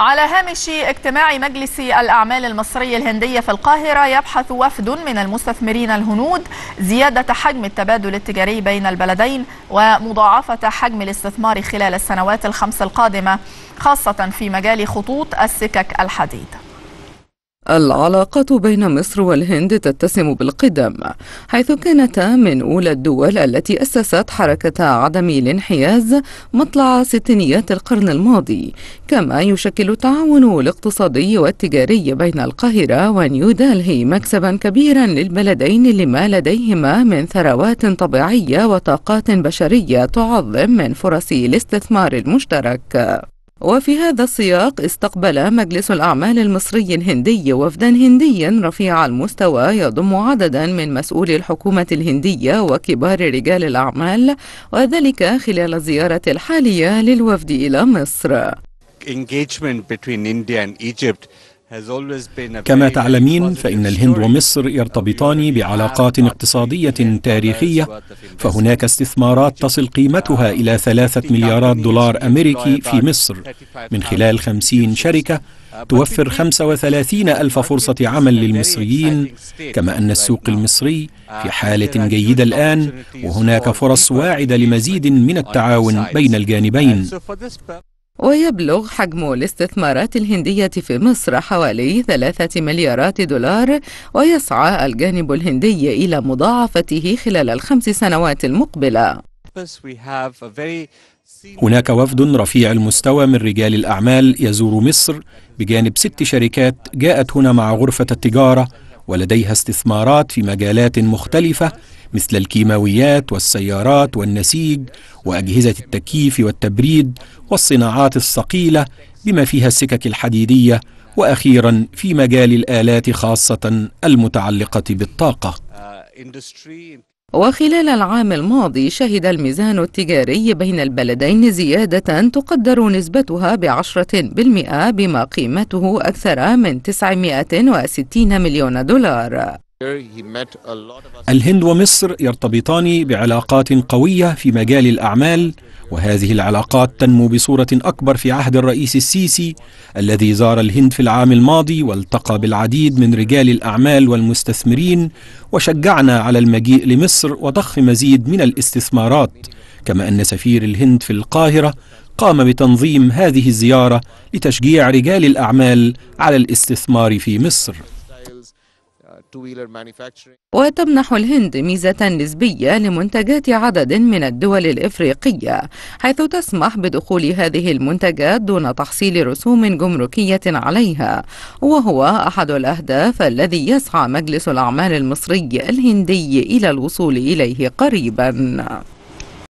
على هامش اجتماع مجلس الأعمال المصري الهندية في القاهرة يبحث وفد من المستثمرين الهنود زيادة حجم التبادل التجاري بين البلدين ومضاعفة حجم الاستثمار خلال السنوات الخمس القادمة خاصة في مجال خطوط السكك الحديد العلاقة بين مصر والهند تتسم بالقدم حيث كانتا من أولى الدول التي أسست حركة عدم الانحياز مطلع ستينيات القرن الماضي كما يشكل التعاون الاقتصادي والتجاري بين القاهرة ونيودالهي مكسبا كبيرا للبلدين لما لديهما من ثروات طبيعية وطاقات بشرية تعظم من فرص الاستثمار المشترك وفي هذا السياق استقبل مجلس الأعمال المصري الهندي وفدا هنديا رفيع المستوى يضم عددا من مسؤولي الحكومة الهندية وكبار رجال الأعمال وذلك خلال الزيارة الحالية للوفد إلى مصر. Engagement between India and Egypt كما تعلمين فإن الهند ومصر يرتبطان بعلاقات اقتصادية تاريخية فهناك استثمارات تصل قيمتها إلى ثلاثة مليارات دولار أمريكي في مصر من خلال خمسين شركة uh, توفر 35 ألف فرصة عمل للمصريين كما أن السوق المصري uh, في حالة جيدة الآن وهناك فرص واعدة لمزيد من التعاون بين الجانبين ويبلغ حجم الاستثمارات الهندية في مصر حوالي ثلاثة مليارات دولار ويسعى الجانب الهندي إلى مضاعفته خلال الخمس سنوات المقبلة هناك وفد رفيع المستوى من رجال الأعمال يزور مصر بجانب ست شركات جاءت هنا مع غرفة التجارة ولديها استثمارات في مجالات مختلفة مثل الكيماويات والسيارات والنسيج وأجهزة التكييف والتبريد والصناعات الصقيلة بما فيها السكك الحديدية وأخيرا في مجال الآلات خاصة المتعلقة بالطاقة آه، وخلال العام الماضي شهد الميزان التجاري بين البلدين زيادة تقدر نسبتها بعشرة بالمئة بما قيمته أكثر من 960 مليون دولار الهند ومصر يرتبطان بعلاقات قوية في مجال الأعمال وهذه العلاقات تنمو بصورة أكبر في عهد الرئيس السيسي الذي زار الهند في العام الماضي والتقى بالعديد من رجال الأعمال والمستثمرين وشجعنا على المجيء لمصر وضخ مزيد من الاستثمارات كما أن سفير الهند في القاهرة قام بتنظيم هذه الزيارة لتشجيع رجال الأعمال على الاستثمار في مصر وتمنح الهند ميزة نسبية لمنتجات عدد من الدول الإفريقية حيث تسمح بدخول هذه المنتجات دون تحصيل رسوم جمركية عليها وهو أحد الأهداف الذي يسعى مجلس الأعمال المصري الهندي إلى الوصول إليه قريباً